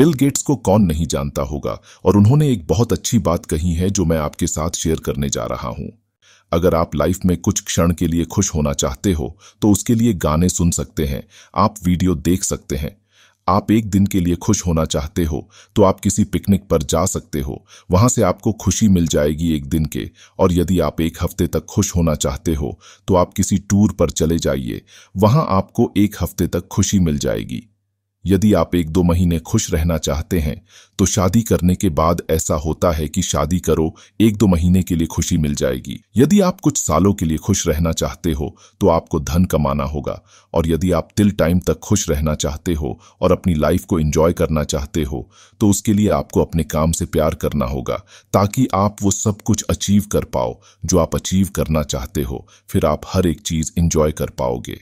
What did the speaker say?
Bill Gates को कौन नहीं जानता होगा और उन्होंने एक बहुत अच्छी बात कही है जो मैं आपके साथ शेयर करने जा रहा हूं अगर आप लाइफ में कुछ क्षण के लिए खुश होना चाहते हो तो उसके लिए गाने सुन सकते हैं आप वीडियो देख सकते हैं आप एक दिन के लिए खुश होना चाहते हो तो आप किसी पिकनिक पर जा सकते हो वहां से आपको खुशी मिल जाएगी एक दिन के और यदि आप एक हफ्ते तक खुश होना चाहते हो तो आप किसी टूर पर चले जाइए वहां आपको एक हफ्ते तक खुशी मिल जाएगी यदि आप एक दो महीने खुश रहना चाहते हैं तो शादी करने के बाद ऐसा होता है कि शादी करो एक दो महीने के लिए खुशी मिल जाएगी यदि आप कुछ सालों के लिए खुश रहना चाहते हो तो आपको धन कमाना होगा और यदि आप तिल टाइम तक खुश रहना चाहते हो और अपनी लाइफ को एंजॉय करना चाहते हो तो उसके लिए आपको अपने काम से प्यार करना होगा ताकि आप वो सब कुछ अचीव कर पाओ जो आप अचीव करना चाहते हो फिर आप हर एक चीज इंजॉय कर पाओगे